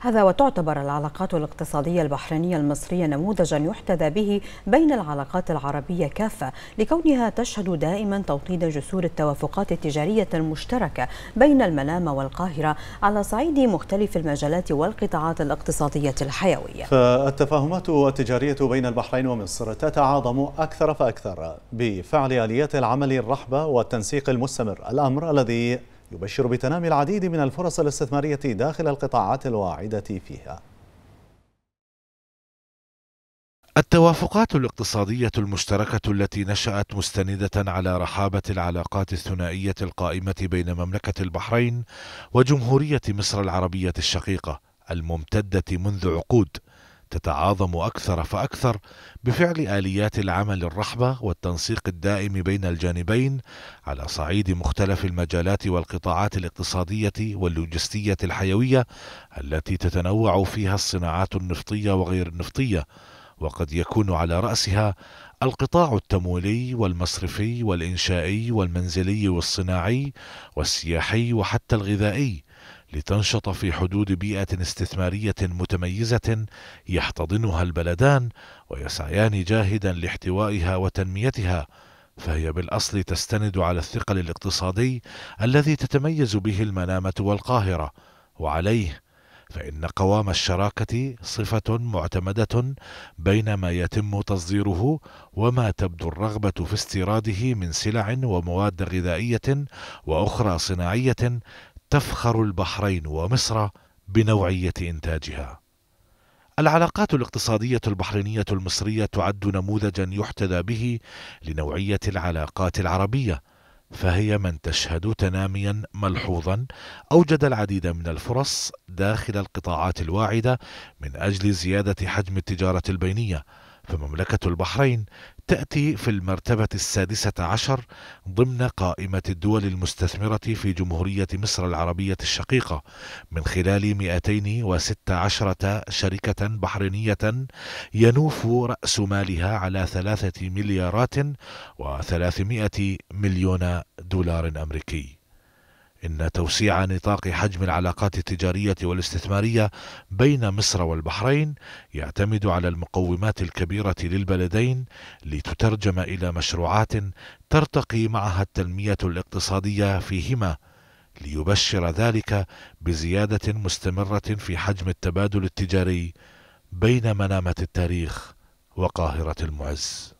هذا وتعتبر العلاقات الاقتصادية البحرينية المصرية نموذجا يحتذى به بين العلاقات العربية كافة لكونها تشهد دائما توطيد جسور التوافقات التجارية المشتركة بين المنامة والقاهرة على صعيد مختلف المجالات والقطاعات الاقتصادية الحيوية فالتفاهمات التجارية بين البحرين ومصر تتعاظم أكثر فأكثر بفعل آليات العمل الرحبة والتنسيق المستمر الأمر الذي يبشر بتنامي العديد من الفرص الاستثمارية داخل القطاعات الواعدة فيها التوافقات الاقتصادية المشتركة التي نشأت مستندة على رحابة العلاقات الثنائية القائمة بين مملكة البحرين وجمهورية مصر العربية الشقيقة الممتدة منذ عقود تتعاظم أكثر فأكثر بفعل آليات العمل الرحبة والتنسيق الدائم بين الجانبين على صعيد مختلف المجالات والقطاعات الاقتصادية واللوجستية الحيوية التي تتنوع فيها الصناعات النفطية وغير النفطية وقد يكون على رأسها القطاع التمويلي والمصرفي والإنشائي والمنزلي والصناعي والسياحي وحتى الغذائي لتنشط في حدود بيئة استثمارية متميزة يحتضنها البلدان ويسعيان جاهدا لاحتوائها وتنميتها فهي بالاصل تستند على الثقل الاقتصادي الذي تتميز به المنامه والقاهره وعليه فان قوام الشراكه صفه معتمده بين ما يتم تصديره وما تبدو الرغبه في استيراده من سلع ومواد غذائيه واخرى صناعيه تفخر البحرين ومصر بنوعية إنتاجها. العلاقات الاقتصادية البحرينية المصرية تعد نموذجا يحتذى به لنوعية العلاقات العربية، فهي من تشهد تناميا ملحوظا اوجد العديد من الفرص داخل القطاعات الواعده من اجل زياده حجم التجاره البينيه فمملكة البحرين تأتي في المرتبة السادسة عشر ضمن قائمة الدول المستثمرة في جمهورية مصر العربية الشقيقة من خلال 216 شركة بحرينية ينوف رأس مالها على ثلاثة مليارات وثلاثمائة مليون دولار أمريكي إن توسيع نطاق حجم العلاقات التجارية والاستثمارية بين مصر والبحرين يعتمد على المقومات الكبيرة للبلدين لتترجم إلى مشروعات ترتقي معها التنمية الاقتصادية فيهما ليبشر ذلك بزيادة مستمرة في حجم التبادل التجاري بين منامة التاريخ وقاهرة المعز